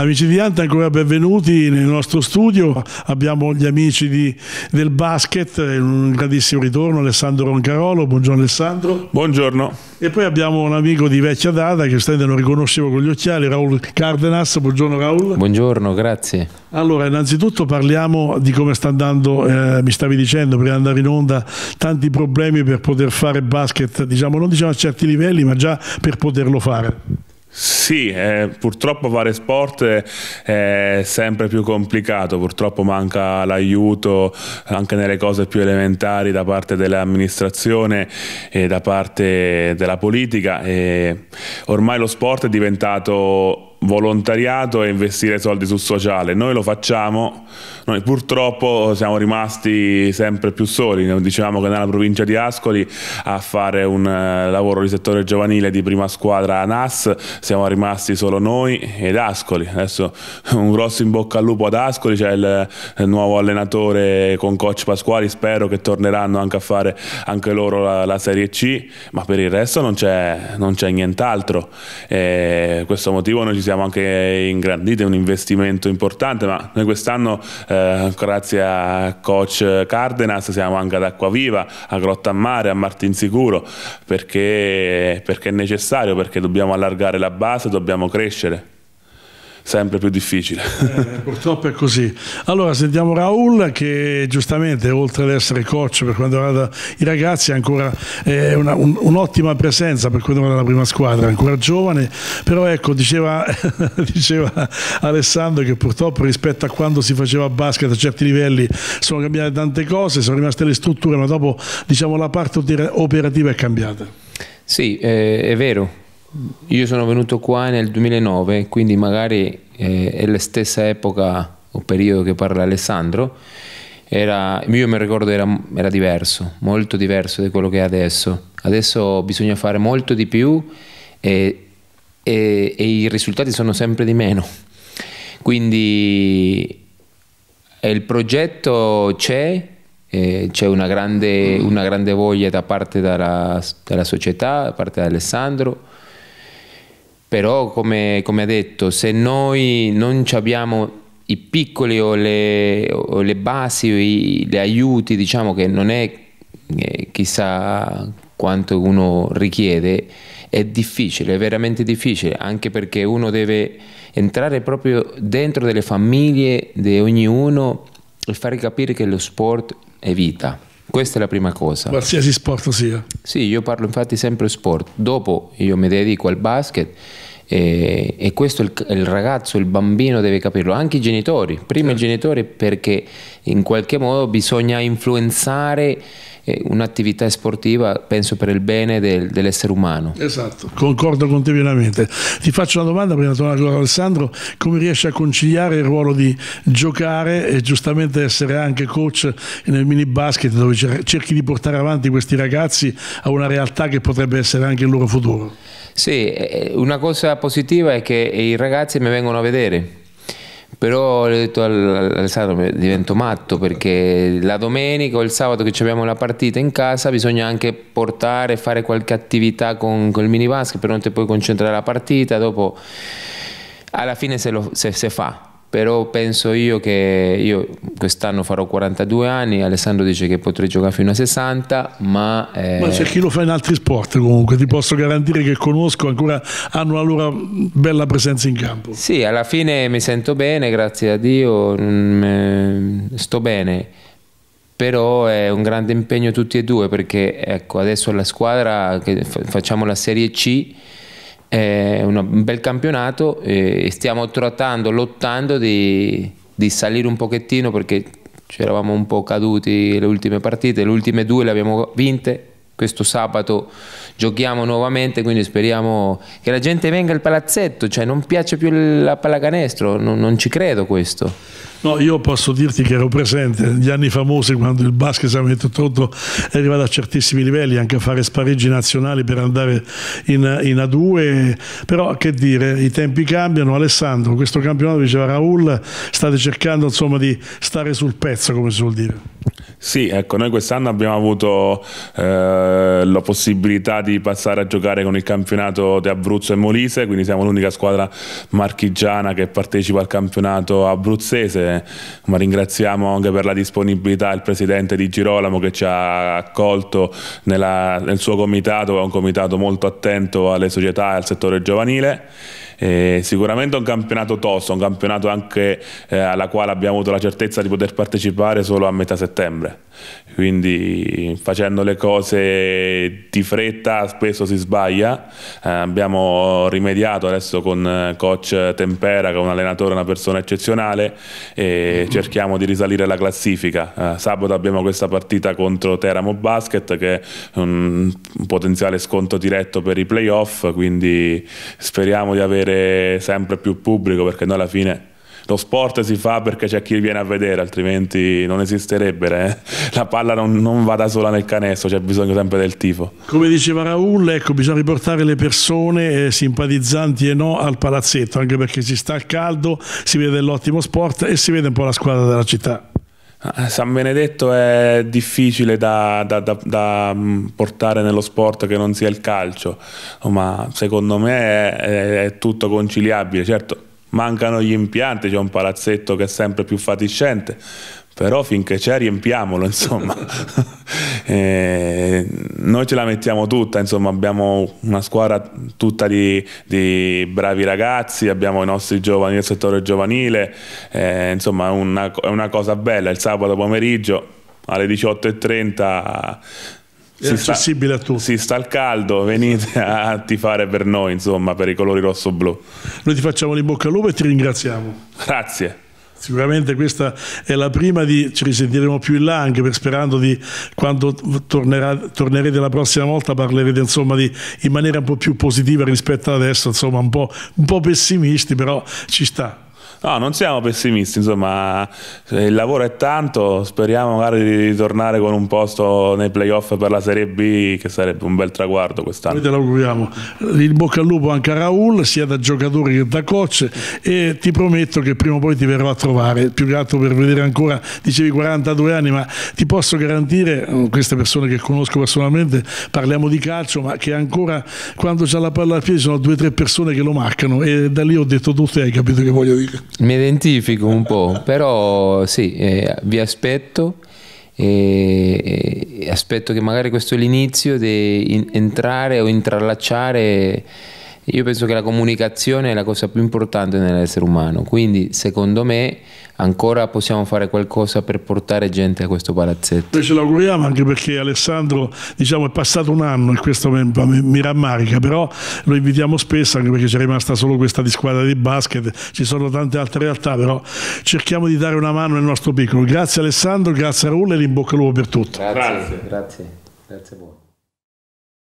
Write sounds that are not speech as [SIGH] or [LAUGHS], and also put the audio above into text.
Amici di Anta, ancora benvenuti nel nostro studio. Abbiamo gli amici di, del basket, un grandissimo ritorno, Alessandro Roncarolo. Buongiorno Alessandro. Buongiorno. E poi abbiamo un amico di vecchia data che stai non riconoscevo con gli occhiali, Raul Cardenas. Buongiorno Raul. Buongiorno, grazie. Allora, innanzitutto parliamo di come sta andando, eh, mi stavi dicendo per andare in onda, tanti problemi per poter fare basket, diciamo, non diciamo a certi livelli, ma già per poterlo fare. Sì, eh, purtroppo fare sport è sempre più complicato, purtroppo manca l'aiuto anche nelle cose più elementari da parte dell'amministrazione e da parte della politica e ormai lo sport è diventato volontariato e investire soldi sul sociale. Noi lo facciamo, noi purtroppo siamo rimasti sempre più soli, diciamo che nella provincia di Ascoli a fare un eh, lavoro di settore giovanile di prima squadra a NAS siamo rimasti solo noi ed Ascoli. Adesso un grosso in bocca al lupo ad Ascoli, c'è il, eh, nuovo allenatore con coach Pasquali, spero che torneranno anche a fare anche loro la, la Serie C, ma per il resto non c'è nient'altro. E questo motivo noi ci siamo siamo anche ingranditi, è un investimento importante, ma noi quest'anno eh, grazie a coach Cardenas siamo anche ad Acquaviva, a Grotta Mare, a Martinsicuro, perché, perché è necessario, perché dobbiamo allargare la base, dobbiamo crescere sempre più difficile. Eh, purtroppo è così. Allora sentiamo Raul che giustamente oltre ad essere coach per quanto riguarda i ragazzi è ancora eh, una, un, un'ottima presenza per quanto riguarda la prima squadra, ancora giovane, però ecco diceva, [LAUGHS] diceva Alessandro che purtroppo rispetto a quando si faceva basket a certi livelli sono cambiate tante cose, sono rimaste le strutture, ma dopo diciamo la parte operativa è cambiata. Sì, eh, è vero, io sono venuto qua nel 2009, quindi magari eh, è la stessa epoca o periodo che parla Alessandro. Era, io mi ricordo era, era diverso, molto diverso da quello che è adesso. Adesso bisogna fare molto di più e, e, e i risultati sono sempre di meno. Quindi eh, il progetto c'è, eh, c'è una grande, una grande, voglia da parte della, della società, da parte di Alessandro però, come, come ha detto, se noi non abbiamo i piccoli o le, o le basi o i, gli aiuti, diciamo che non è eh, chissà quanto uno richiede, è difficile, è veramente difficile, anche perché uno deve entrare proprio dentro delle famiglie di ognuno e fare capire che lo sport è vita. Questa è la prima cosa. Qualsiasi sport sia. Sì, io parlo infatti sempre sport. Dopo io mi dedico al basket e, e questo il, il, ragazzo, il bambino deve capirlo, anche i genitori, prima certo. i genitori perché in qualche modo bisogna influenzare un'attività sportiva, penso per il bene del, dell'essere umano. Esatto, concordo con te pienamente. Ti faccio una domanda prima di tornare con Alessandro, come riesci a conciliare il ruolo di giocare e giustamente essere anche coach nel mini basket dove cerchi di portare avanti questi ragazzi a una realtà che potrebbe essere anche il loro futuro? Sì, eh, una cosa positiva è che i ragazzi mi vengono a vedere però ho detto a Alessandro, divento matto perché la domenica o il sabato che abbiamo la partita in casa bisogna anche portare, fare qualche attività con, con il minibasket, per non ti puoi concentrare la partita, dopo alla fine se, lo, se, se fa, però penso io che io quest'anno farò 42 anni, Alessandro dice che potrei giocare fino a 60, ma... Eh... Ma c'è chi lo fa in altri sport comunque, ti posso garantire che conosco ancora, hanno la loro bella presenza in campo. Sì, alla fine mi sento bene, grazie a Dio, mm, eh, sto bene, però è un grande impegno tutti e due perché ecco, adesso la squadra, facciamo la Serie C è un bel campionato e stiamo trattando, lottando di, di salire un pochettino perché ci eravamo un po' caduti le ultime partite, le ultime due le abbiamo vinte questo sabato giochiamo nuovamente, quindi speriamo che la gente venga al palazzetto, cioè non piace più la pallacanestro, non, non ci credo questo. No, io posso dirti che ero presente negli anni famosi quando il basket Samento Toronto è arrivato a certissimi livelli, anche a fare spareggi nazionali per andare in, in, A2, però che dire, i tempi cambiano, Alessandro, questo campionato diceva Raul, state cercando insomma di stare sul pezzo come si vuol dire. Sì, ecco, noi quest'anno abbiamo avuto eh, la possibilità di passare a giocare con il campionato di Abruzzo e Molise, quindi siamo l'unica squadra marchigiana che partecipa al campionato abruzzese, ma ringraziamo anche per la disponibilità il presidente di Girolamo che ci ha accolto nella, nel suo comitato, che è un comitato molto attento alle società e al settore giovanile. Eh, sicuramente è un campionato tosto, un campionato anche eh, alla quale abbiamo avuto la certezza di poter partecipare solo a metà settembre sempre. Quindi facendo le cose di fretta spesso si sbaglia, eh, abbiamo rimediato adesso con eh, coach Tempera che è un allenatore, una persona eccezionale e cerchiamo di risalire la classifica. Eh, sabato abbiamo questa partita contro Teramo Basket che è un potenziale sconto diretto per i playoff, quindi speriamo di avere sempre più pubblico perché noi alla fine lo sport si fa perché c'è chi viene a vedere, altrimenti non esisterebbe. Eh? La palla non, non va da sola nel canestro, c'è bisogno sempre del tifo. Come diceva Raul, ecco, bisogna riportare le persone eh, simpatizzanti e no al palazzetto, anche perché si sta al caldo, si vede l'ottimo sport e si vede un po' la squadra della città. Ah, eh, San Benedetto è difficile da, da, da, da, mm, portare nello sport che non sia il calcio, ma secondo me è, è tutto conciliabile. Certo, mancano gli impianti, c'è un palazzetto che è sempre più fatiscente, però finché c'è riempiamolo, [LAUGHS] insomma. eh, noi ce la mettiamo tutta, insomma, abbiamo una squadra tutta di, di bravi ragazzi, abbiamo i nostri giovani del settore giovanile, eh, insomma è una, una cosa bella, il sabato pomeriggio alle 18.30 è accessibile sta, a tutti. Si sta al caldo, venite a tifare per noi, insomma, per i colori rosso-blu. Noi ti facciamo in bocca al lupo e ti ringraziamo. Grazie. Sicuramente questa è la prima di ci risentiremo più in là anche per sperando di quando tornerà, tornerete la prossima volta parlerete insomma di, in maniera un po' più positiva rispetto ad adesso, insomma un po', un po' pessimisti però ci sta. No, non siamo pessimisti, insomma, il lavoro è tanto, speriamo magari di ritornare con un posto nei playoff per la Serie B, che sarebbe un bel traguardo quest'anno. Noi te l'auguriamo. In bocca al lupo anche a Raul, sia da giocatore che da coach, e ti prometto che prima o poi ti verrò a trovare, più che altro per vedere ancora, dicevi 42 anni, ma ti posso garantire, oh, queste persone che conosco personalmente, parliamo di calcio, ma che ancora quando c'è la palla al piede sono due o tre persone che lo marcano e da lì ho detto tutto e hai capito che voglio dire mi identifico un po', però sì, eh, vi aspetto e, e, aspetto che magari questo è l'inizio di in, entrare o intrallacciare io penso che la comunicazione è la cosa più importante nell'essere umano, quindi secondo me ancora possiamo fare qualcosa per portare gente a questo palazzetto. Noi Ce l'auguriamo anche perché Alessandro diciamo, è passato un anno e questo mi, mi, rammarica, però lo invitiamo spesso anche perché c'è rimasta solo questa di squadra di basket, ci sono tante altre realtà, però cerchiamo di dare una mano nel nostro piccolo. Grazie Alessandro, grazie a e in bocca al lupo per tutto. Grazie, grazie, grazie, grazie a voi.